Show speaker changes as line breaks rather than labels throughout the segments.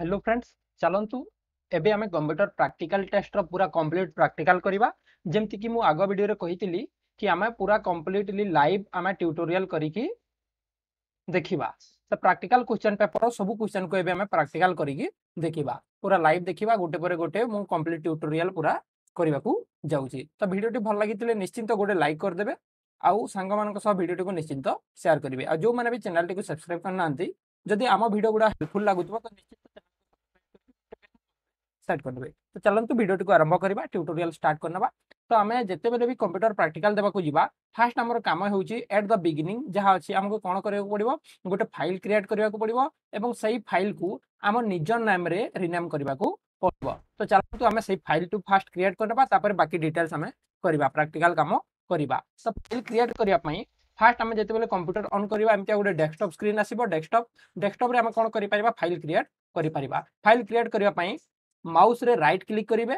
hello friends ଚାଲନ୍ତୁ ଏବେ ଆମେ କମ୍ପ୍ୟୁଟର ପ୍ରାକ୍ଟିକାଲ ଟେଷ୍ଟର ପୁରା କମ୍ପ୍ଲିଟ୍ ପ୍ରାକ୍ଟିକାଲ କରିବା ଯେମିତିକି ମୁଁ ଆଗ ଭିଡ଼ିଓରେ କହିଥିଲି କି ଆମେ ପୁରା କମ୍ପ୍ଲିଟଲି ଲାଇଭ୍ ଆମେ ଟ୍ୟୁଟୋରିଆଲ କରିକି ଦେଖିବା ତ ପ୍ରାକ୍ଟିକାଲ କ୍ୱେଶ୍ଚନ୍ ପେପର ସବୁ କ୍ୱେଶ୍ଚନକୁ ଏବେ ଆମେ ପ୍ରାକ୍ଟିକାଲ କରିକି ଦେଖିବା ପୁରା ଲାଇଭ୍ ଦେଖିବା ଗୋଟେ ପରେ ଗୋଟେ ମୁଁ କମ୍ପ୍ଲିଟ୍ ଟ୍ୟୁଟୋରିଆଲ ପୁରା କରିବାକୁ ଯାଉଛି ତ ଭିଡ଼ିଓଟି ଭଲ ଲାଗିଥିଲେ ନିଶ୍ଚିନ୍ତ ଗୋଟେ ଲାଇକ୍ କରିଦେବେ ଆଉ ସାଙ୍ଗମାନଙ୍କ ସହ ଭିଡ଼ିଓଟିକୁ ନିଶ୍ଚିନ୍ତ ସେୟାର କରିବେ ଆଉ ଯେଉଁମାନେ ବି ଚ୍ୟାନେଲଟିକୁ ସବସ୍କ୍ରାଇବ୍ କରିନାହାନ୍ତି ଯଦି ଆମ ଭିଡ଼ିଓ ଗୁଡ଼ା ହେଲ୍ପଫୁଲ୍ ଲାଗୁଥିବ ତ ନିଶ୍ଚିତ স্টার্ট করে তো চলতু ভিডিওটি আরম্ভ করা টিউটোরিয়াল স্টার্ট করে নেওয়া তো আমি যেতবে বি কম্পুটর প্রাকটিকাল দেওয়া যা ফার্স্ট আমার কাম হচ্ছে এট দ বিগিনিং যা অছি আমি কোণ করা পড়ব গোটে ফাইল ক্রিয়েট করা পড়ব এবং সেই ফাইল কু আমার নিজ নামে রিনেম করা পড়ব তো চলতু আমি সেই ফাইল টু ফার্স্ট ক্রিয়েট করে নেওয়া তাপরে বাকি ডিটেলস আমি করা প্রাকটিকাল কাম করা তো ফাইল ক্রিয়েট করা ফার্স্ট আমি যেতবে কম্পুটর অন করা এমতি গোটে ডেস্কটপ স্ক্রিন আসব ডেস্কটপ ডেস্কটপে আমি কোণ করে ফাইল ক্রিয়েট করে ফাইল ক্রিয়েট করা माउस रे राइट क्लिक करेंगे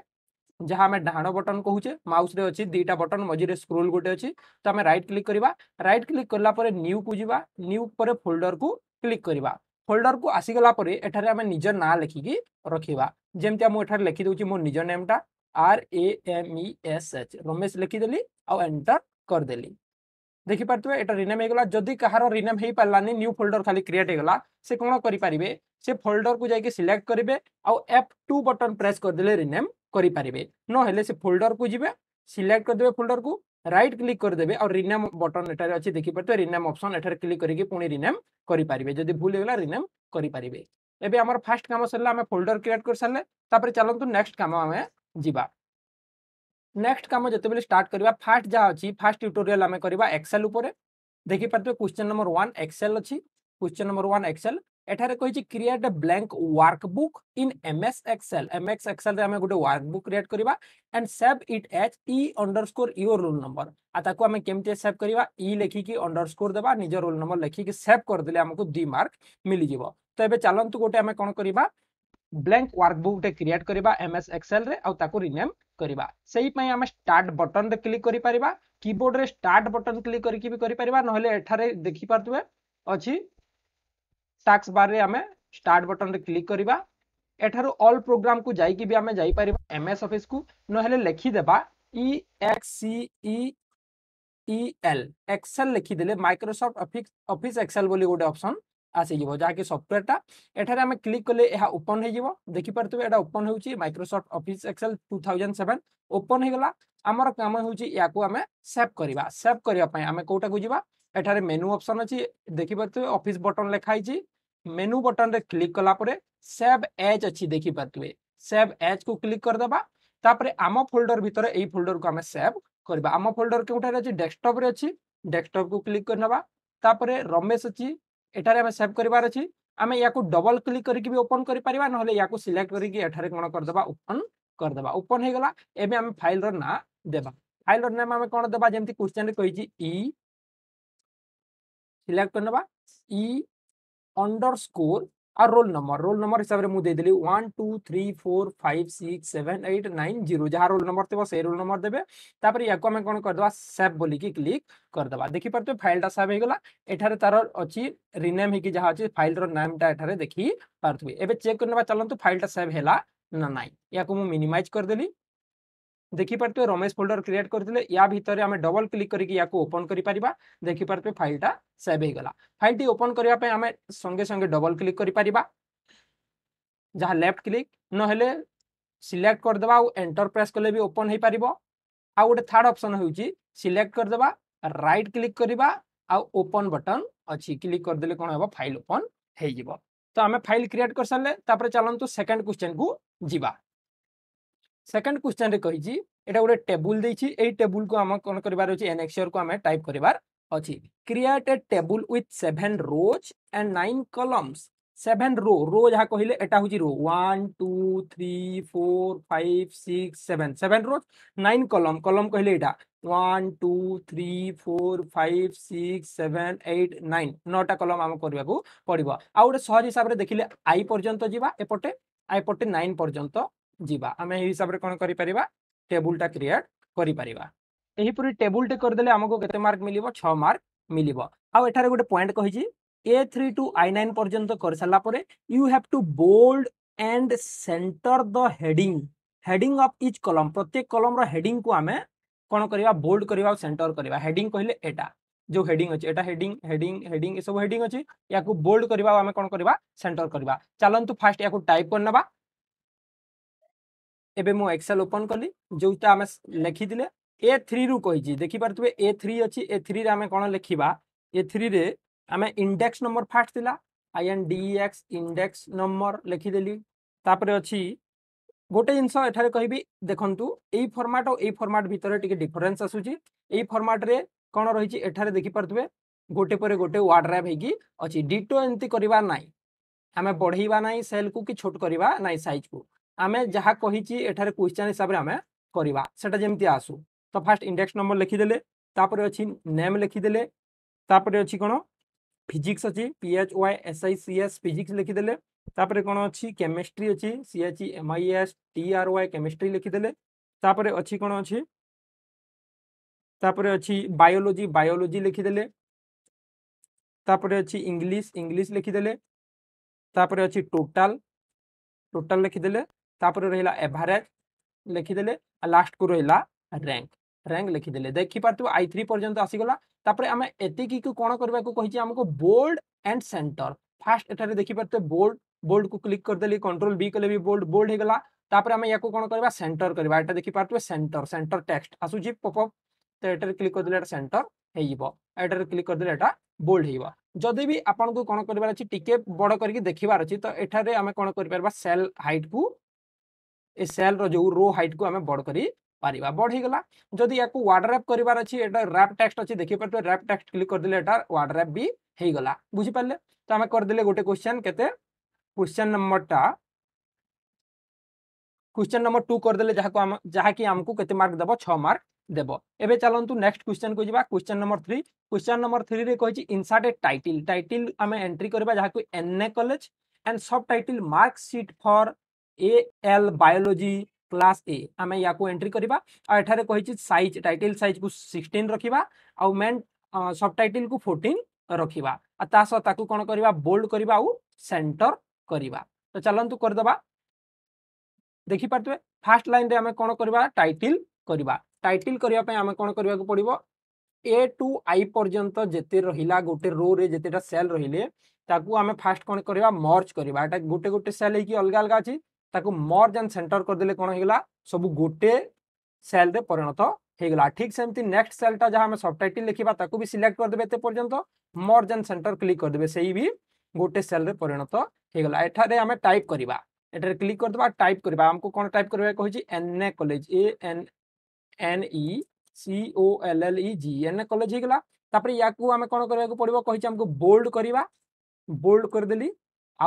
जहाँ आम डाण बटन कहे माउस रे अच्छी दुईटा बटन मझे स्क्रोल गोटे अच्छी तो आम रईट क्लिक करवा रईट क्लिक कलापर न्यू को जी न्यू पर फोल्डर को क्लिक करवा फोल्डर को आसीगला एठारे आम निज ना लिखिकी रखा जमी मुझे लिखिदे मो निज नेमटा R A M E S H Ramesh लिखिदेली आउ एंटर करदेली ଦେଖିପାରୁଥିବେ ଏଇଟା ରିନେମ୍ ହେଇଗଲା ଯଦି କାହାର ରିନେମ୍ ହେଇପାରିଲାନି ନ୍ୟୁ ଫୋଲ୍ଡର ଖାଲି କ୍ରିଏଟ୍ ହେଇଗଲା ସେ କ'ଣ କରିପାରିବେ ସେ ଫୋଲ୍ଡରକୁ ଯାଇକି ସିଲେକ୍ଟ କରିବେ ଆଉ ଏଫ୍ ଟୁ ବଟନ୍ ପ୍ରେସ୍ କରିଦେଲେ ରିନେମ୍ କରିପାରିବେ ନହେଲେ ସେ ଫୋଲ୍ଡରକୁ ଯିବେ ସିଲେକ୍ଟ କରିଦେବେ ଫୋଲ୍ଡରକୁ ରାଇଟ୍ କ୍ଲିକ୍ କରିଦେବେ ଆଉ ରିନେମ୍ ବଟନ୍ ଏଠାରେ ଅଛି ଦେଖିପାରୁଥିବେ ରିନେମ୍ ଅପସନ୍ ଏଠାରେ କ୍ଲିକ୍ କରିକି ପୁଣି ରିନେମ୍ କରିପାରିବେ ଯଦି ଭୁଲ ହେଇଗଲା ରିନେମ୍ କରିପାରିବେ ଏବେ ଆମର ଫାର୍ଷ୍ଟ କାମ ସରିଲା ଆମେ ଫୋଲ୍ଡର କ୍ରିଏଟ୍ କରିସାରିଲେ ତାପରେ ଚାଲନ୍ତୁ ନେକ୍ସଟ କାମ ଆମେ ଯିବା ନେକ୍ସଟ କାମ ଯେତେବେଳେ ଷ୍ଟାର୍ଟ କରିବା ଫାର୍ଷ୍ଟ ଯାହା ଅଛି ଫାର୍ଷ୍ଟ ଟ୍ୟୁଟୋରିଆଲ ଆମେ କରିବା ଏକ୍ସେଲ ଉପରେ ଦେଖିପାରୁଥିବେ କ୍ୱେଶ୍ଚନ ନମ୍ବର ୱାନ୍ ଏକ୍ସେଲ ଅଛି କ୍ୱେଶ୍ଚନ ନମ୍ବର ୱାନ୍ ଏକ୍ସେଲ ଏଠାରେ କହିଛି create a blank workbook in MS excel MS ଏକ୍ସେଲରେ ଆମେ ଗୋଟେ ୱାର୍କ ବୁକ୍ କ୍ରିଏଟ୍ କରିବା and save it as E underscore your roll number ଆଉ ତାକୁ ଆମେ କେମିତି ସେଭ୍ କରିବା ଇ ଲେଖିକି ଅଣ୍ଡର ସ୍କୋର ଦେବା ନିଜ ରୋଲ୍ ନମ୍ବର ଲେଖିକି ସେଭ୍ କରିଦେଲେ ଆମକୁ ଦୁଇ ମାର୍କ ମିଳିଯିବ ତ ଏବେ ଚାଲନ୍ତୁ ଗୋଟେ ଆମେ କ'ଣ କରିବା ବ୍ଲାଙ୍କ ୱାର୍କବୁକ୍ଟେ କ୍ରିଏଟ୍ କରିବା ଏମଏସ୍ ଏକ୍ସେଲ୍ରେ ଆଉ ତାକୁ ରିନେମ୍ କରିବା ସେଇ ପାଇଁ ଆମେ ଷ୍ଟାର୍ଟ ବଟନ୍ରେ କ୍ଲିକ୍ କରିପାରିବା କିବୋର୍ଡରେ ଷ୍ଟାର୍ଟ ବଟନ୍ କ୍ଲିକ୍ କରିକି ବି କରିପାରିବା ନହେଲେ ଏଠାରେ ଦେଖିପାରୁଥିବେ ଅଛି ଟାକ୍ସ ବାର୍ରେ ଆମେ ଷ୍ଟାର୍ଟ ବଟନ୍ରେ କ୍ଲିକ୍ କରିବା ଏଠାରୁ ଅଲ୍ ପ୍ରୋଗ୍ରାମକୁ ଯାଇକି ବି ଆମେ ଯାଇପାରିବା ଏମଏସ୍ ଅଫିସକୁ ନହେଲେ ଲେଖିଦେବା E X C E L ଏଲ୍ ଏକ୍ସେଲ୍ ଲେଖିଦେଲେ ମାଇକ୍ରୋସଫ୍ଟ ଅଫିସ୍ ଅଫିସ୍ ଏକ୍ସେଲ୍ ବୋଲି ଗୋଟେ ଅପସନ୍ ଆସିଯିବ ଯାହାକି ସଫ୍ଟୱେୟାରଟା ଏଠାରେ ଆମେ କ୍ଲିକ୍ କଲେ ଏହା ଓପନ୍ ହେଇଯିବ ଦେଖିପାରୁଥିବେ ଏଇଟା ଓପନ୍ ହେଉଛି Microsoft office excel two thousand seven open ହେଇଗଲା ଆମର କାମ ହେଉଛି ଏହାକୁ ଆମେ ସେଭ୍ କରିବା ସେଭ୍ କରିବା ପାଇଁ ଆମେ କେଉଁଟାକୁ ଯିବା ଏଠାରେ ମେନୁ ଅପସନ୍ ଅଛି ଦେଖିପାରୁଥିବେ ଅଫିସ୍ ବଟନ୍ ଲେଖା ହେଇଛି ମେନୁ ବଟନ୍ରେ କ୍ଲିକ୍ କଲା ପରେ ସେଭ୍ ଏଜ୍ ଅଛି ଦେଖିପାରୁଥିବେ ସେଭ୍ ଏଜ୍କୁ କ୍ଲିକ୍ କରିଦେବା ତାପରେ ଆମ ଫୋଲ୍ଡର ଭିତରେ ଏଇ ଫୋଲ୍ଡରକୁ ଆମେ ସେଭ୍ କରିବା ଆମ ଫୋଲ୍ଡର କେଉଁଠାରେ ଅଛି ଡେସ୍କଟପ୍ରେ ଅଛି ଡେସ୍କଟପ୍କୁ କ୍ଲିକ୍ କରିନେବା ତାପରେ ରମେଶ ଅଛି এটার আমি সেভ করবার আছে আমি ইয়াকু ডবল ক্লিক করি কি ওপন করি পারিবা নহলে ইয়াকু সিলেক্ট করিকি এঠারে কোন কর দেবা ওপন কর দেবা ওপন হই গলা এবে আমি ফাইল র না দেবা ফাইল র নাম আমি কোন দেবা যেমতি কোশ্চেন রে কইছি ই সিলেক্ট করে নেবা ই অন্ডারস্কোর ಆ ರೋಲ್ ನಂಬರ್ ರೋಲ್ ನಂಬರ್ ಹಿಸಾಬ್ರೆ ಮು ଦେଇଦେଲି 1 2 3 4 5 6 7 8 9 0 जहां रोल नंबर थे से रोल नंबर देवे या कौन करदे कोन कर क्लिक करदे दवा देखि परते फाइल टा सेव तार अच्छी रिनेम हे कि जहां फाइल रो नाम देखी एठारे देखि चेक कर चलन तो फाइल टा सेव ना नाइ या मिनिमाइज कर देली देखिपे रमेश फोल्डर क्रिएट करते या भितर आम डबल क्लिक करके या ओपन कर देखिपे फाइलटा सेव होगा फाइल टी ओपन करने आम संगे संगे डबल क्लिक कर जहाँ लेफ्ट क्लिक ना सिलेक्ट करदे एंटर प्रेस कले भी ओपन हो पार आ गए थार्ड अप्सन हो सिलेक्ट करदे रईट क्लिक करवा आपन बटन अच्छी क्लिक करदे कौन हम फाइल ओपन हो तो आम फाइल क्रिएट कर सारे चलत सेकेंड क्वेश्चन को जीवा সেকেন্ড কোশ্চেন কী এটা গোটে টেবুল দিয়েছি এই টেবুল কু আমার কোণ করবার অনেক এনএক্সর কু আমি টাইপ করবার অছি create a table with seven rows and nine columns seven row row যা কহিলে এটা হচ্ছে row one two three four five six seven seven rows nine column column কহিলে এটা one two three four five six seven eight nine নটা column আমি করা পড়ব আউ গোটে সহজ হিসাবে দেখলে আই পর্যন্ত যা এপটে আইপটে নাইন পর্যন্ত ଯିବା ଆମେ ଏଇ ହିସାବରେ କ'ଣ କରିପାରିବା ଟେବୁଲଟା କ୍ରିଏଟ୍ କରିପାରିବା ଏହିପରି ଟେବୁଲଟେ କରିଦେଲେ ଆମକୁ କେତେ ମାର୍କ ମିଳିବ ଛଅ ମାର୍କ ମିଳିବ ଆଉ ଏଠାରେ ଗୋଟେ ପଏଣ୍ଟ କହିଛି A three to I nine ପର୍ଯ୍ୟନ୍ତ କରିସାରିଲା ପରେ you have to bold and center the heading heading of each column ପ୍ରତ୍ୟେକ କଲମ୍ର ହେଡିଂକୁ ଆମେ କ'ଣ କରିବା ବୋଲ୍ଡ କରିବା ଆଉ ସେଣ୍ଟର କରିବା ହେଡିଂ କହିଲେ ଏଇଟା ଯେଉଁ ହେଡିଂ ଅଛି ଏଇଟା ହେଡିଂ ହେଡିଂ ହେଡିଂ ଏସବୁ ହେଡିଂ ଅଛି ୟାକୁ ବୋଲ୍ଡ କରିବା ଆଉ ଆମେ କ'ଣ କରିବା ସେଣ୍ଟର କରିବା ଚାଲନ୍ତୁ ଫାର୍ଷ୍ଟ ୟାକୁ ଟାଇପ୍ କରିନେବା এবে মু এক্সেল ওপন কলি যেটা আমি লেখিলে এ থ্রি রু কইছি দেখিপারে এ থ্রি অছি এ থ্রি আমি কোণ লেখিবা এ থ্রি রে আমি ইন্ডেক্স নম্বর ফার্স্ট লা I N D X index number লেখিদেলি তাপরে অছি গোটে জিনিস এখানে কহবি দেখুন এই ফর্মাট ও এই ফর্মাট ভিতরে টিকি ডিফরেন্স আসুচি এই ফর্মাটরে কোণ রয়েছে এখানে দেখিপারে গোটে পরে গোটে ওয়ার্ড র্যাপ হয়েকি অছি ডিটো এমতি করিবার নাই ଆମେ ବଢ଼େଇବା ନାହିଁ ସେଲ୍କୁ କି ଛୋଟ କରିବା ନାହିଁ ସାଇଜ୍କୁ ଆମେ ଯାହା କହିଛି ଏଠାରେ କ୍ୱେଶ୍ଚନ୍ ହିସାବରେ ଆମେ କରିବା ସେଟା ଯେମିତି ଆସୁ ତ ଫାର୍ଷ୍ଟ ଇଣ୍ଡେକ୍ସ ନମ୍ବର ଲେଖିଦେଲେ ତାପରେ ଅଛି ନେମ୍ ଲେଖିଦେଲେ ତାପରେ ଅଛି କ'ଣ ଫିଜିକ୍ସ ଅଛି P H Y S I C S physics ଲେଖିଦେଲେ ତାପରେ କ'ଣ ଅଛି କେମିଷ୍ଟ୍ରି ଅଛି C H M I S T R Y chemistry ଲେଖିଦେଲେ ତାପରେ ଅଛି କ'ଣ ଅଛି ତାପରେ ଅଛି ବାୟୋଲୋଜି ବାୟୋଲୋଜି ଲେଖିଦେଲେ ତାପରେ ଅଛି ଇଂଲିଶ ଇଂଲିଶ ଲେଖିଦେଲେ ତାପରେ ଅଛି ଟୋଟାଲ ଟୋଟାଲ ଲେଖିଦେଲେ ତାପରେ ରହିଲା ଏଭରେଜ୍ ଲେଖିଦେଲେ ଲାଷ୍ଟକୁ ରହିଲା ର୍ୟାଙ୍କ ର୍ୟାଙ୍କ ଲେଖିଦେଲେ ଦେଖିପାରୁଥିବ ଆଇ ଥ୍ରୀ ପର୍ଯ୍ୟନ୍ତ ଆସିଗଲା ତାପରେ ଆମେ ଏତିକିକୁ କ'ଣ କରିବାକୁ କହିଛି ଆମକୁ ବୋଲ୍ଡ ଆଣ୍ଡ ସେଣ୍ଟର ଫାର୍ଷ୍ଟ ଏଠାରେ ଦେଖିପାରୁଥିବେ ବୋଲ୍ଡ ବୋଲ୍ଡକୁ କ୍ଲିକ୍ କରିଦେଲି କଣ୍ଟ୍ରୋଲ ବି କଲେ ବି ବୋଲ୍ଡ ବୋଲ୍ଡ ହେଇଗଲା ତାପରେ ଆମେ ୟାକୁ କ'ଣ କରିବା ସେଣ୍ଟର କରିବା ଏଇଟା ଦେଖିପାରୁଥିବେ ସେଣ୍ଟର ସେଣ୍ଟର ଟେକ୍ସଟ ଆସୁଛି ପପଅପ୍ ତ ଏଠାରେ କ୍ଲିକ୍ କରିଦେଲେ ଏଇଟା ସେଣ୍ଟର ହେଇଯିବ ଏଠାରେ କ୍ଲିକ୍ କରିଦେଲେ ଏଇଟା ବୋଲ୍ଡ ହେଇଯିବ ଯଦି ବି ଆପଣଙ୍କୁ କ'ଣ କରିବାର ଅଛି ଟିକେ ବଡ଼ କରିକି ଦେଖିବାର ଅଛି ତ ଏଠାରେ ଆମେ କ'ଣ କରିପାରିବା ସେଲ୍ ହାଇଟ୍କୁ a cell row row height को आम बड़ कर पारिबा बड़ होगा जदि या व्हाड रैप करार अच्छी रैप टेक्स्ट अच्छी देखी पारे रैप टेक्स्ट क्लिक करदे एटा व्हाड रैप भी होगा बुझीपारे तो आम करदे गोटे क्वेश्चन के क्वेश्चन नंबरटा क्वेश्चन नंबर टू करदे जहाँकि आमको के मार्क देव छ मार्क देव एवं चलतु नेक्स्ट क्वेश्चन को जी question number three question number three रे कही इनसर्ट ए टाइटिल टाइटिल आम एंट्री करवा जहाँ NA college and subtitle marksheet for A L biology class A आम या एंट्री करवा आठार कही सैज टाइटल सैज को सिक्सटन रखा आउ मेन सब टाइटल को फोर्टन रखा कौन कर बोल्ड करवा सेटर करवा तो चलतु करदे देखिपे फास्ट लाइन आम कौन करवा टाइटिल करवा टाइटल करने आम कौन करने को पड़ो ए टू आई पर्यंत जिते रहा गोटे रो रे जितेटा सेल रे ताकू आम फास्ट कौन करवा मर्ज करवा गोटे गोटे सेल हो अलग अलग अच्छी मर्ज एंड सेन्टर करदे कौन हो सब गोटे सेल रे परिणत हो ठीक सेमती नेक्स्ट सेलटा जहाँ सब टाइटिल लिखा भी सिलेक्ट करदे एत पर्यटन मर्ज एंड सेन्टर क्लिक करदे से ही भी गोटे सेल रे परिणत हो गला एठार टाइप करवा एटे क्लिक करदे टाइप करवा आमको कौन टाइप करवा कहे NA college A N N E C O L L E G N A college होगापर या आम कौन करवाक पड़ो कही बोल्ड करवा बोल्ड करदे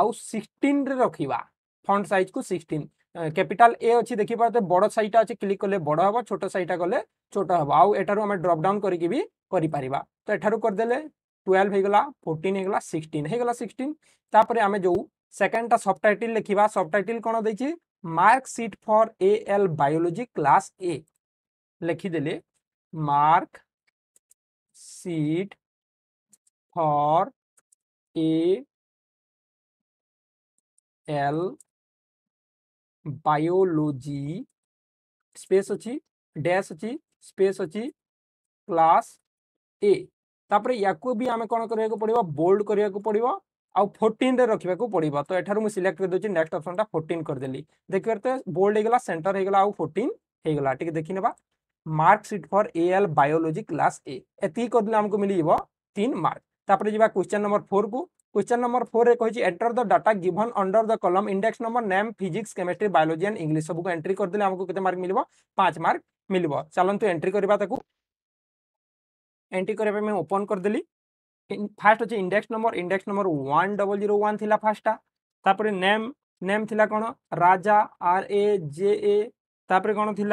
आउ सिक्सटिन रखा ফন্ট সাইজ কু সিক্সটিন ক্যাপিটাল এ অছি দেখি পারে বড় সাইটা আছে ক্লিক কলে বড় হব ছোট সাইটা কলে ছোট হব আউ এটার আমি ড্রপ ডাউন করিকি বি করি পারিবা তো এঠারু করে দেলে 12 হইগলা 14 হইগলা 16 হইগলা 16 তারপরে আমি যে সেকেন্ডটা সবটাইটেল লিখিবা সবটাইটেল কোন দেইছি mark sheet for A L biology class A লিখি দেলে mark sheet for A L biology space अच्छी डैश अच्छी स्पेस अच्छी क्लास ए तापर या भी आम कौन करने पड़ो बोल्ड करने पड़ो आउ फोर्टीन रखा पड़ो तो यू सिलेक्ट कर करदे नेक्स्ट अप्सन टा फोर्टीन करदेली देखिए तो बोल्ड होगा सेन्टर होगा आउ फोर्टीन होगा टी देखने marksheet for A L biology class A एति करदे आमको मिल तीन मार्क तापर जा क्वेश्चन नंबर फोर को क्वेश्चन नंबर फोर रे कही enter the data given under the column index number name physics chemistry biology and English सबको एंट्री करदे आमको केते मार्क मिले 5 मार्क मिलबो चलंतु एंट्री करबा एंट्री करबे मैं ओपन कर फास्ट होचे इंडेक्स नंबर इंडेक्स नंबर 1001 थिला फास्टा तापर नेम नेम थिला कौन राजा आर ए जे ए तापर कौन थी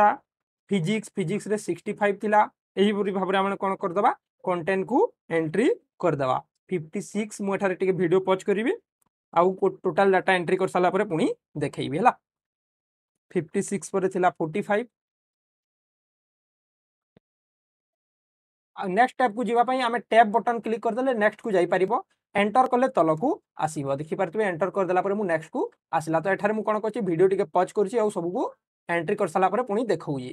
फिजिक्स फिजिक्स रे 65 थिला एही भाबरे हम कोन कर देबा कंटेंट को एंट्री करदे ଫିଫ୍ଟି ସିକ୍ସ ମୁଁ ଏଠାରେ ଟିକେ ଭିଡ଼ିଓ ପଜ୍ କରିବି ଆଉ ଟୋଟାଲ୍ ଡାଟା ଏଣ୍ଟ୍ରି କରିସାରିଲା ପରେ ପୁଣି ଦେଖେଇବି ହେଲା ଫିଫ୍ଟି ସିକ୍ସ ପରେ ଥିଲା ଫୋର୍ଟି ଫାଇଭ୍ ଆଉ ନେକ୍ସଟ ଟ୍ୟାବ୍କୁ ଯିବା ପାଇଁ ଆମେ ଟ୍ୟାବ୍ ବଟନ୍ କ୍ଲିକ୍ କରିଦେଲେ ନେକ୍ସଟକୁ ଯାଇପାରିବ ଏଣ୍ଟର କଲେ ତଳକୁ ଆସିବ ଦେଖିପାରୁଥିବେ ଏଣ୍ଟର କରିଦେଲା ପରେ ମୁଁ ନେକ୍ସଟକୁ ଆସିଲା ତ ଏଠାରେ ମୁଁ କ'ଣ କରୁଛି ଭିଡ଼ିଓ ଟିକେ ପଜ୍ କରୁଛି ଆଉ ସବୁକୁ ଏଣ୍ଟ୍ରି କରିସାରିଲା ପରେ ପୁଣି ଦେଖାଉଛି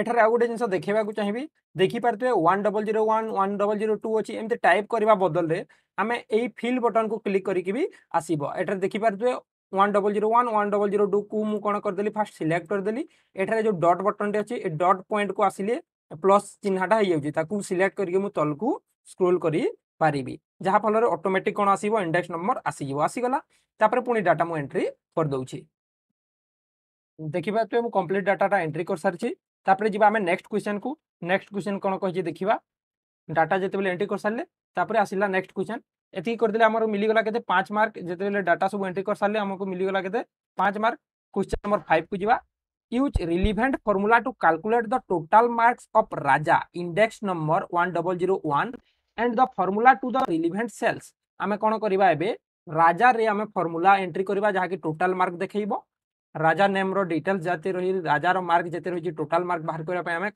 ଏଠାରେ ଆଉ ଗୋଟେ ଜିନିଷ ଦେଖେଇବାକୁ ଚାହିଁବି ଦେଖିପାରୁଥିବେ one double zero one one double zero two ଅଛି ଏମିତି ଟାଇପ୍ କରିବା ବଦଳରେ ଆମେ ଏଇ ଫିଲ୍ ବଟନ୍କୁ କ୍ଲିକ୍ କରିକି ବି ଆସିବ ଏଠାରେ ଦେଖିପାରୁଥିବେ one double zero one one double zero ଟୁକୁ ମୁଁ କ'ଣ କରିଦେଲି ଫାର୍ଷ୍ଟ ସିଲେକ୍ଟ କରିଦେଲି ଏଠାରେ ଯେଉଁ ଡଟ୍ ବଟନ୍ଟି ଅଛି ଏ ଡଟ୍ ପଏଣ୍ଟକୁ ଆସିଲେ ପ୍ଲସ୍ ଚିହ୍ନଟା ହେଇଯାଉଛି ତାକୁ ସିଲେକ୍ଟ କରିକି ମୁଁ ତଳକୁ ସ୍କ୍ରୋଲ୍ କରିପାରିବି ଯାହାଫଳରେ ଅଟୋମେଟିକ୍ କ'ଣ ଆସିବ ଇଣ୍ଡେକ୍ସ ନମ୍ବର ଆସିଯିବ ଆସିଗଲା ତାପରେ ପୁଣି ଡାଟା ମୁଁ ଏଣ୍ଟ୍ରି କରିଦେଉଛି ଦେଖିପାରୁଥିବେ ମୁଁ କମ୍ପ୍ଲିଟ୍ ଡାଟାଟା ଏଣ୍ଟ୍ରି କରିସାରିଛି ତାପରେ ଯିବା ଆମେ ନେକ୍ସଟ କ୍ୱେଶ୍ଚନକୁ ନେକ୍ସଟ କ୍ୱେଶ୍ଚନ କ'ଣ କହିଛି ଦେଖିବା ଡାଟା ଯେତେବେଳେ ଏଣ୍ଟ୍ରି କରିସାରିଲେ ତାପରେ ଆସିଲା ନେକ୍ସଟ କ୍ୱେଶ୍ଚନ ଏତିକି କରିଦେଲେ ଆମର ମିଳିଗଲା କେତେ ପାଞ୍ଚ ମାର୍କ ଯେତେବେଳେ ଡାଟା ସବୁ ଏଣ୍ଟ୍ରି କରିସାରିଲେ ଆମକୁ ମିଳିଗଲା କେତେ ପାଞ୍ଚ ମାର୍କ କ୍ୱେଶ୍ଚନ ନମ୍ବର ଫାଇଭକୁ ଯିବା use relevant formula to calculate the total marks of Raja index number one double zero one and the formula to the relevant cells ଆମେ କ'ଣ କରିବା ଏବେ ରାଜାରେ ଆମେ ଫର୍ମୁଲା ଏଣ୍ଟ୍ରି କରିବା ଯାହାକି ଟୋଟାଲ୍ ମାର୍କ ଦେଖେଇବ राजा नेम रो डिटेल जाते रही राजा रो मार्क जाते रही टोटल मार्क बाहर करने पर हमें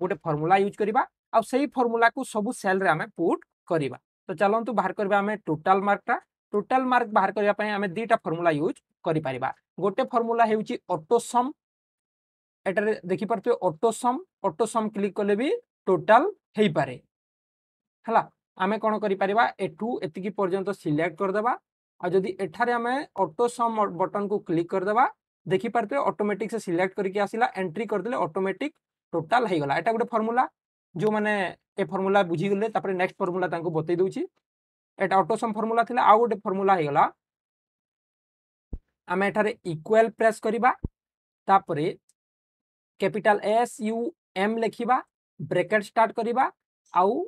गोटे फॉर्मूला यूज करबा आ सही फॉर्मूला को सब सेल रे हमें पुट करबा तो चलो तो बाहर करबा हमें टोटल मार्क टा टोटल मार्क बाहर करने पर हमें दीटा फॉर्मूला यूज कर परबा गोटे फॉर्मूला हेउची ऑटो सम एटर देखि परते auto sum auto sum click करले भी टोटल हेई पारे हला आमे कोन करि परबा ए2 एतिकी पर्यंत सिलेक्ट कर देबा आ जदी एठारे हमें ऑटो सम बटन को क्लिक कर देबा देखिपे अटोमेटिक से सिलेक्ट करके आसला एंट्री करदे अटोमेटिक टोटाल होगा यहाँ गोटे फर्मूला जो मैंने ये फर्मूला बुझीगले नेक्स्ट फर्मूला बतई दूसरी एट अटोसम फर्मूला थी आउ गोटे फर्मूला हो गला आम एटारे इक्वाल प्रेस करवापर कैपिटाल एस यू एम लिखा ब्रेकेट स्टार्ट करवा आउ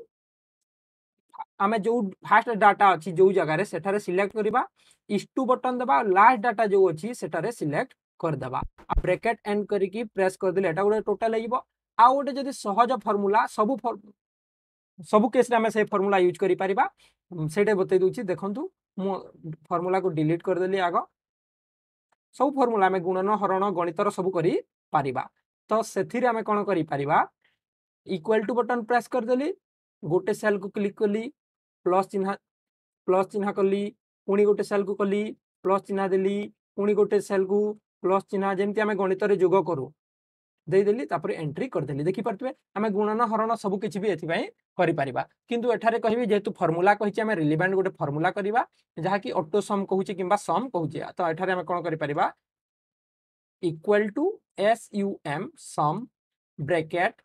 आम जो फास्ट डाटा अच्छी जो जगह सेठारे सिलेक्ट करवा इू बटन देवा लास्ट डाटा जो अच्छी सेठारे सिलेक्ट କରିଦେବା ଆଉ ବ୍ରେକେଟ୍ ଏଣ୍ଡ କରିକି ପ୍ରେସ୍ କରିଦେଲେ ଏଇଟା ଗୋଟେ ଟୋଟାଲ୍ ହେଇଯିବ ଆଉ ଗୋଟେ ଯଦି ସହଜ ଫର୍ମୁଲା ସବୁ ସବୁ କେସ୍ରେ ଆମେ ସେଇ ଫର୍ମୁଲା ୟୁଜ୍ କରିପାରିବା ସେଇଟା ବତେଇ ଦେଉଛି ଦେଖନ୍ତୁ ମୁଁ ଫର୍ମୁଲାକୁ ଡିଲିଟ୍ କରିଦେଲି ଆଗ ସବୁ ଫର୍ମୁଲା ଆମେ ଗୁଣନ ହରଣ ଗଣିତର ସବୁ କରିପାରିବା ତ ସେଥିରେ ଆମେ କ'ଣ କରିପାରିବା ଇକ୍ୱାଲ୍ ଟୁ ବଟନ୍ ପ୍ରେସ୍ କରିଦେଲି ଗୋଟେ ସେଲ୍କୁ କ୍ଲିକ୍ କଲି ପ୍ଲସ୍ ଚିହ୍ନା ପ୍ଲସ୍ ଚିହ୍ନା କଲି ପୁଣି ଗୋଟେ ସେଲ୍କୁ କଲି ପ୍ଲସ୍ ଚିହ୍ନା ଦେଲି ପୁଣି ଗୋଟେ ସେଲ୍କୁ प्लस चिन्ह जमी आम गणित जुग करूदेली एंट्री करदेली देखिपे आम गुणन हरण सबकि करूार कह जेहतु फर्मुला कही आम गोटे फर्मूला करवा जहाँकि अटो सम कहे कि सम कह तो यठार कौन कर करवाक्वाल to S U M sum bracket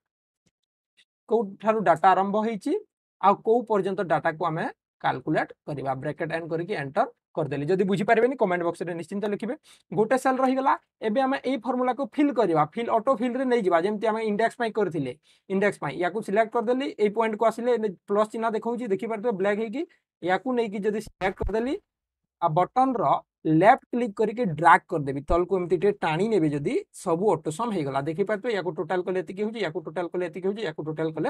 कौठार डाटा आरंभ हो कौ पर्यंत डाटा को आम कालकुलेट करवा ब्रेकेट एंड करके एंटर କରିଦେଲି ଯଦି ବୁଝିପାରିବେନି କମେଣ୍ଟ ବକ୍ସରେ ନିଶ୍ଚିନ୍ତ ଲେଖିବେ ଗୋଟେ ସେଲ୍ ରହିଗଲା ଏବେ ଆମେ ଏଇ ଫର୍ମୁଲାକୁ ଫିଲ୍ କରିବା ଫିଲ୍ ଅଟୋ ଫିଲ୍ଡରେ ନେଇଯିବା ଯେମିତି ଆମେ ଇଣ୍ଡେକ୍ସ ପାଇଁ କରିଥିଲେ ଇଣ୍ଡେକ୍ସ ପାଇଁ ୟାକୁ ସିଲେକ୍ଟ କରିଦେଲି ଏଇ ପଏଣ୍ଟକୁ ଆସିଲେ ପ୍ଲସ୍ ଚିହ୍ନ ଦେଖାଉଛି ଦେଖିପାରୁଥିବେ ବ୍ଲାକ୍ ହେଇକି ୟାକୁ ନେଇକି ଯଦି ସିଲେକ୍ଟ କରିଦେଲି ଆଉ ବଟନ୍ର लेफ्ट क्लिक करके ड्राग करदे तल को टाणी ने सब अटोसम होगा देखिपे या टोटाल कले या टोटाल कले या टोटाल कले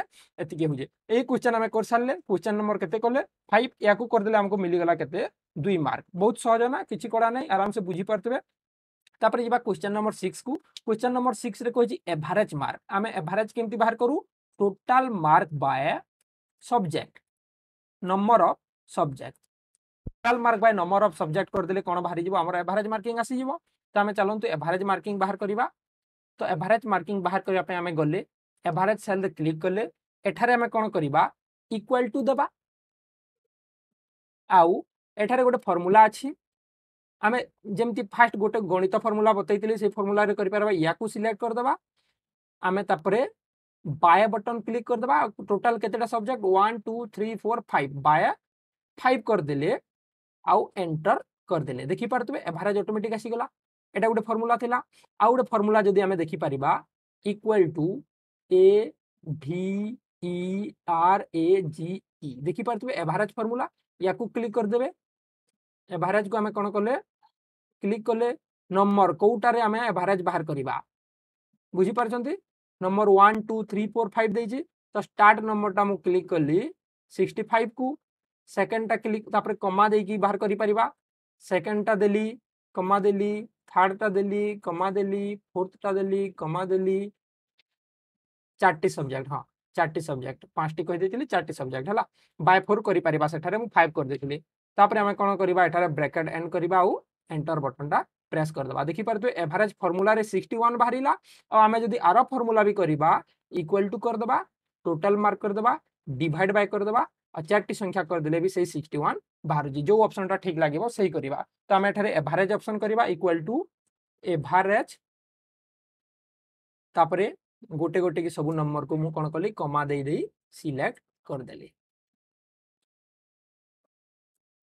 हूँ ये क्वेश्चन आम कर सारे क्वेश्चन नंबर के लिए फाइव या करदे आमको मिलगला के दुई मार्क बहुत सहज ना किसी कड़ा ना आराम से बुझी पार्थे तापर जा क्वेश्चन नंबर सिक्स को question number six average mark आम एभारेज के बाहर करूँ total mark by subject number of subject total mark by number of subject कर देले कोन बाहर जीवो हमर एवरेज मार्किंग आसी जीवो तो हमें चलंतु एवरेज मार्किंग बाहर करबा तो एवरेज मार्किंग बाहर करबा पे हमें गले एवरेज सेल रे क्लिक करले एठारे हमें कोन करबा इक्वल टू दबा आउ एठारे गोटे फॉर्मूला अछि आमे जेमति फास्ट गोटे गणित फॉर्मूला बतैतिले से फॉर्मूला रे करि परबा याकू सिलेक्ट कर दबा आमे तापरे बाय बटन क्लिक कर दबा टोटल केतेटा सब्जेक्ट 1 2 3 4 5 बाय 5 कर देले आउ एंटर करदे देखिपे एभरेज अटोमेटिक आसीगला एटा गोटे फर्मूला थिला आउ गोटे फर्मुला जदि आमे देखि परिबा इक्वल टू ए भि आर ए जी इ देखिपे एभारेज फर्मुला या क्लिक करदे एभारेज को आम कौन कले क्लिक कले नंबर कौटारे आम एभारेज बाहर करवा बुझीपार number one two three four five दे स्टार्ट नंबर टा मुझे क्लिक कली सिक्सटी फाइव को सेकेंड टा क्लिक कमा देकी बाहर करी परिबा सेकेंडटा देली कमा देली थर्डटा दे कमा देली फोर्थटा देली कमा दे चारटी सब्जेक्ट हाँ चारटी सब्जेक्ट पांचटी कही चारटी सब्जेक्ट है बाय फोर कर फाइव करदे आम कौन करवा ब्रेकेट एंड करवा एंटर बटन टा प्रेस करदे देखिपे एभरेज फर्मूल सिक्सटी वन बाहर और आम जब आर फर्मूला भी करवा इक्वाल टू करदे टोटाल मार्क करदे डिड बाय करदे चार संख्या करदे भी सही सिक्सटी वन बाहर जो अप्सन टा ठीक लगे सही करवा तो आम एटे एभारेज अप्सन करवा इक्वाल टू एभारेज तापर गोटे गोटे की सब नंबर को मुझे कौन कली कमा दे सिलेक्ट करदे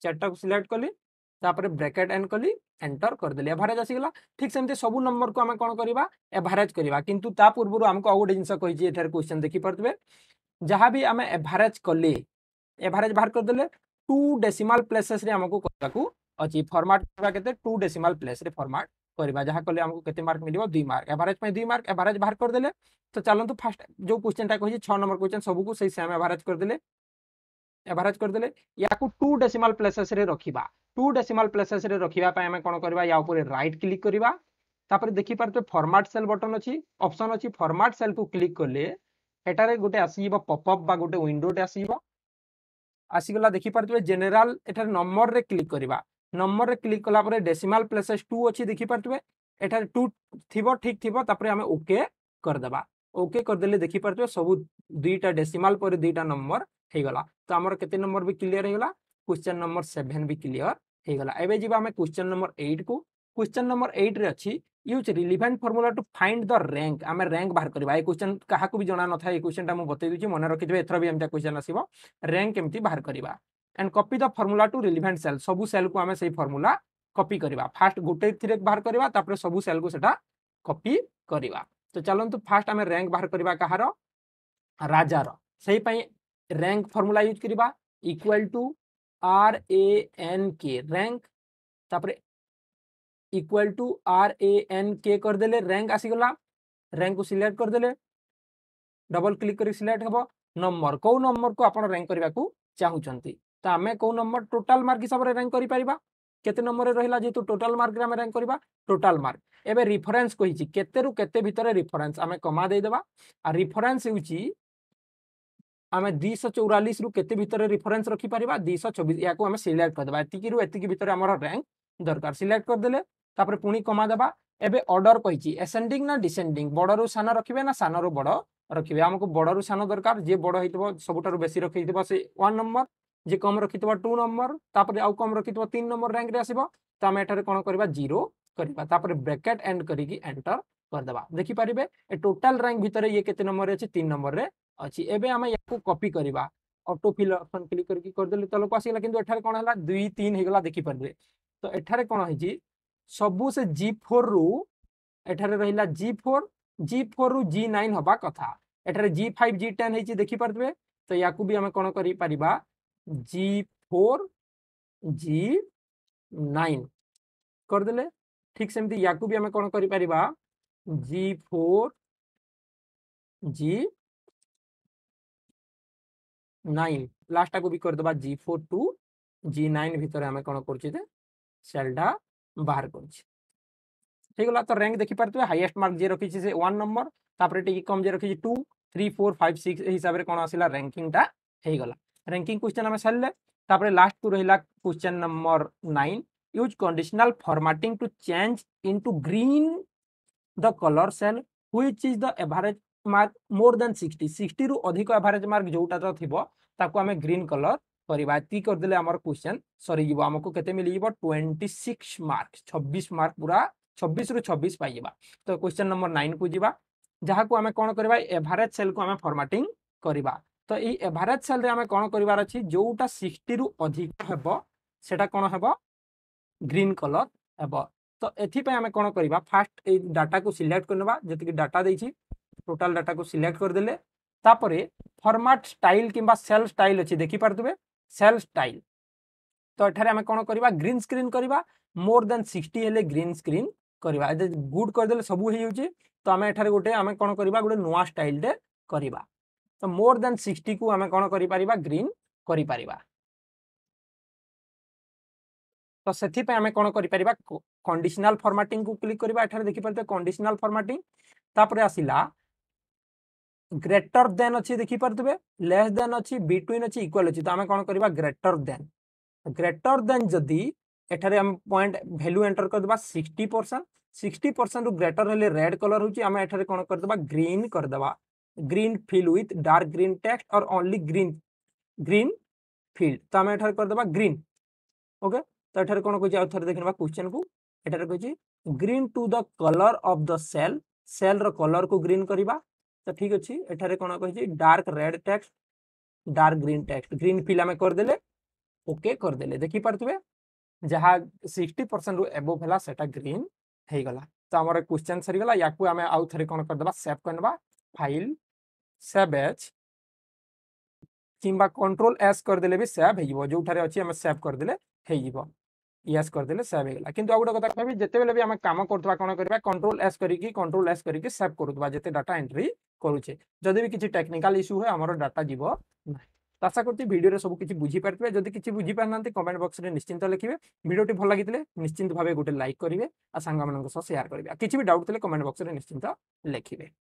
चार्टा को सिलेक्ट कली तापर ब्रैकेट एंड कली एंटर करदे एभारेज आसगला ठीक सेमती सब नंबर को आम कौन करवा एभारेज करवा कि पूर्व आमको आउ गए जिनसे क्वेश्चन देखिपे जहाँ भी आम एभारेज कले एभारेज बाहर करदे टू डेसीमाल प्लेसेस आमको करवाक अच्छी फर्माट करवा टू डेसीमाल प्लेस फर्माट करवा जहाँ कले आमको केते मार्क मिलिबो दुई मार्क एवरेज पे 2 मार्क एवरेज बाहर कर देले तो चलंतु फर्स्ट जो क्वेश्चन टा कहि 6 नंबर क्वेश्चन सबको को सही सेम एवरेज कर देले एवरेज कर देले याको 2 डेसिमल प्लेसेस रे रखिबा 2 डेसिमल प्लेसेस रे रखिबा पे हमें कोन करबा या ऊपर राइट क्लिक करबा तापर देखि परते फॉर्मेट सेल बटन अछि ऑप्शन अछि फॉर्मेट सेल को क्लिक करले एटारे गोटे आसीबा पॉपअप बा गोटे विंडो टे आसीबा ଆସିଗଲା ଦେଖିପାରୁଥିବେ ଜେନେରାଲ ଏଠାରେ ନମ୍ବରରେ କ୍ଲିକ୍ କରିବା ନମ୍ବରରେ କ୍ଲିକ୍ କଲା ପରେ ଡେସିମାଲ ପ୍ଲେସେସ୍ ଟୁ ଅଛି ଦେଖିପାରୁଥିବେ ଏଠାରେ ଟୁ ଥିବ ଠିକ୍ ଥିବ ତାପରେ ଆମେ ଓକେ କରିଦେବା ଓକେ କରିଦେଲେ ଦେଖିପାରୁଥିବେ ସବୁ ଦୁଇଟା ଡେସିମାଲ ପରେ ଦୁଇଟା ନମ୍ବର ହେଇଗଲା ତ ଆମର କେତେ ନମ୍ବର ବି କ୍ଲିଅର ହେଇଗଲା क्वेश्चन नंबर सेभेन भी क्लीयर होगा एवं जी आम क्वेश्चन नंबर एट को क्वेश्चन नंबर एट्रे अच्छी use relevant formula to find the rank आम रैंक बाहर करवा क्वेश्चन क्या भी जना ना था क्वेश्चन टाइम बतई दूसरी मन रखिए एथर भी एमता क्वेश्चन आसो रैंक एमती बाहर करवा and copy the formula to relevant cell सब सेल को आम से फर्मुला कपी करवा फास्ट गोटे थी बाहर करवा सब सेल को कपी करवा तो चलतु फास्ट आम रैंक बाहर करवा कह राजार से रैंक फर्मुला यूज करवा equal to R A N K rank equal to R A N K करदे रैंक आसीगला रैंक को सिलेक्ट करदे डबल क्लिक कर सिलेक्ट हम नंबर कौ नंबर को आप रैंक करने को चाहते तो आम कौ नंबर टोटाल मार्क हिसाब से रैंक कर नंबर रहा जेहतु टोटाल मार्क आम रैंक करवा टोटाल मार्क एवं रिफरेन्स कही केत भर रिफरेन्स आम कमा देदेवा आ रिफरेन्स हूँ आम दुईश चौरास रु के भितर रिफरेन्स रखिपर दुईश चौबीस या सिलेक्ट करदे एति भितर आम रैंक दरकार सिलेक्ट करदे ତାପରେ ପୁଣି କମା ଦେବା ଏବେ ଅର୍ଡର କହିଛି ଏସେଣ୍ଡିଂ ନା ଡିସେଣ୍ଡିଂ ବଡ଼ରୁ ସାନ ରଖିବେ ନା ସାନରୁ ବଡ଼ ରଖିବେ ଆମକୁ ବଡ଼ରୁ ସାନ ଦରକାର ଯିଏ ବଡ଼ ହେଇଥିବ ସବୁଠାରୁ ବେଶୀ ରଖିଥିବ ସେ ୱାନ୍ ନମ୍ବର ଯିଏ କମ୍ ରଖିଥିବ ଟୁ ନମ୍ବର ତାପରେ ଆଉ କମ୍ ରଖିଥିବ ତିନି ନମ୍ବର ର୍ୟାଙ୍କରେ ଆସିବ ତ ଆମେ ଏଠାରେ କ'ଣ କରିବା ଜିରୋ କରିବା ତାପରେ ବ୍ରେକେଟ୍ ଏଣ୍ଡ କରିକି ଏଣ୍ଟର କରିଦେବା ଦେଖିପାରିବେ ଏ ଟୋଟାଲ ର୍ୟାଙ୍କ ଭିତରେ ଇଏ କେତେ ନମ୍ବରରେ ଅଛି ତିନି ନମ୍ବରରେ ଅଛି ଏବେ ଆମେ ୟାକୁ କପି କରିବା ଅଟୋ ଫିଲ୍ ଅପସନ୍ କ୍ଲିକ୍ କରିକି କରିଦେଲେ ତଳକୁ ଆସିଗଲା କିନ୍ତୁ ଏଠାରେ କ'ଣ ହେଲା ଦୁଇ ତିନି ହେଇଗଲା ଦେଖିପାରିବେ ତ ଏଠାରେ କ'ଣ ହେଇଛି सबु से जी फोर रु एठारे रहिला जी फोर जी फोर रु जी नाइन हवा कथा एठारे जी फाइव जी टेन होती देखिपारे तो या भी आम कौन कर जी फोर जी नाइन करदे ठीक सेमती या भी आम कौन कर G four G nine last टाक भी करदे G four to G nine भितर आम कौन कर सेलटा ବାହାର କରିଛି ହେଇଗଲା ତ ରାଙ୍କ ଦେଖିପାରୁଥିବେ ହାଇଏଷ୍ଟ ମାର୍କ ଯିଏ ରଖିଛି ସେ ୱାନ୍ ନମ୍ବର ତାପରେ ଟିକେ କମ୍ ଯିଏ ରଖିଛି two three four five six এই হিসাবে কোণ আসলা র্যাঙ্কিংটা হয়ে গলা র্যাঙ্কিং কোশ্চেন আমি সারলে তাপরে লাস্ট কু রহিলা question number nine use conditional formatting to change into green the colour cell which is the average mark more than sixty sixty রু অধিক এভারেজ মার্ক যেটা তো থিব তাকে আমি গ্রিন কলর ସରି ବାଇ ଥ୍ରୀ କରିଦେଲେ ଆମର କ୍ୱେଶ୍ଚନ୍ ସରିଯିବ ଆମକୁ କେତେ ମିଳିଯିବ ଟ୍ୱେଣ୍ଟି ସିକ୍ସ ମାର୍କ ଛବିଶ ମାର୍କ ପୁରା ଛବିଶରୁ ଛବିଶ ପାଇଯିବା ତ କ୍ୱେଶ୍ଚନ୍ ନମ୍ବର ନାଇନକୁ ଯିବା ଯାହାକୁ ଆମେ କ'ଣ କରିବା ଏଭରେଜ୍ ସେଲ୍କୁ ଆମେ ଫର୍ମାଟିଂ କରିବା ତ ଏଇ ଏଭରେଜ୍ ସେଲ୍ରେ ଆମେ କ'ଣ କରିବାର ଅଛି ଯେଉଁଟା ସିକ୍ସଟିରୁ ଅଧିକ ହେବ ସେଟା କ'ଣ ହେବ ଗ୍ରୀନ୍ କଲର୍ ହେବ ତ ଏଥିପାଇଁ ଆମେ କ'ଣ କରିବା ଫାର୍ଷ୍ଟ ଏଇ ଡାଟାକୁ ସିଲେକ୍ଟ କରିନେବା ଯେତିକି ଡାଟା ଦେଇଛି ଟୋଟାଲ୍ ଡାଟାକୁ ସିଲେକ୍ଟ କରିଦେଲେ ତାପରେ ଫର୍ମାଟ୍ ଷ୍ଟାଇଲ୍ କିମ୍ବା ସେଲ୍ ଷ୍ଟାଇଲ୍ ଅଛି ଦେଖିପାରୁଥିବେ ସେଲ୍ ଷ୍ଟାଇଲ୍ ତ ଏଠାରେ ଆମେ କ'ଣ କରିବା ଗ୍ରୀନ୍ ସ୍କ୍ରିନ୍ କରିବା ମୋର ଦେନ୍ ସିକ୍ସଟି ହେଲେ ଗ୍ରୀନ୍ ସ୍କ୍ରିନ୍ କରିବା ଯଦି ଗୁଡ୍ କରିଦେଲେ ସବୁ ହେଇଯାଉଛି ତ ଆମେ ଏଠାରେ ଗୋଟେ ଆମେ କ'ଣ କରିବା ଗୋଟେ ନୂଆ ଷ୍ଟାଇଲ୍ଟେ କରିବା ତ ମୋର ଦେନ୍ ସିକ୍ସଟିକୁ ଆମେ କ'ଣ କରିପାରିବା ଗ୍ରୀନ୍ କରିପାରିବା ତ ସେଥିପାଇଁ ଆମେ କ'ଣ କରିପାରିବା କଣ୍ଡିସନାଲ୍ ଫର୍ମାଟିଂକୁ କ୍ଲିକ୍ କରିବା ଏଠାରେ ଦେଖିପାରିଥିବେ କଣ୍ଡିସନାଲ୍ ଫର୍ମାଟିଂ ତାପରେ ଆସିଲା ग्रेटर देन अच्छी देखी पारे लेस देन अच्छी बिटवीन अच्छी इक्वाल अच्छी तो आम कौन करवा ग्रेटर देन ग्रेटर देन जदि एठारे पॉइंट भैल्यू एंटर करदे sixty percent sixty percent greater हेले रेड कलर होम कौन करदे ग्रीन करदे green fill with dark green text और ओनली ग्रीन ग्रीन फिल्ड तो आम एठारे करदे ग्रीन ओके तो एठारे कौन कह थे देखने क्वेश्चन को एठारे कहते green to the colour of the cell cell colour को ग्रीन करवा तो ठीक अच्छे एटारे कौन कह dark red text dark green text green fill आम करदे ओके करदे देखी पार्थे जहाँ सिक्सटी परसेंट रु एव है से ग्रीन होगा तो आम क्वेश्चन सरगला या आम आउ थे कौन करदे सेव कर फाइल सेव एच किंबा एस करदे भी सेव हो जोठे अच्छे सेव करदे यस करदे सेव होगा कि आउ गोटे कथा कह जिते भी आम कम करुवा कौन करवा कंट्रोल एस करके कंट्रोल एस करके सेव करुवा जिते डाटा एंट्री करुचे जदि भी किसी टेक्निकाल इश्यू हुए आम डाटा जी ना आशा करती भिडियो सब किसी बुझीपारे जदि किसी बुझीपार ना कमेंट बक्स में निश्चिंत लिखे भिडियो भल लगी निश्चिंत भाव गोटे लाइक करेंगे और सांग मान सेयार करेंगे किसी भी डाउट थे कमेंट बक्स में निश्चिंत लिखे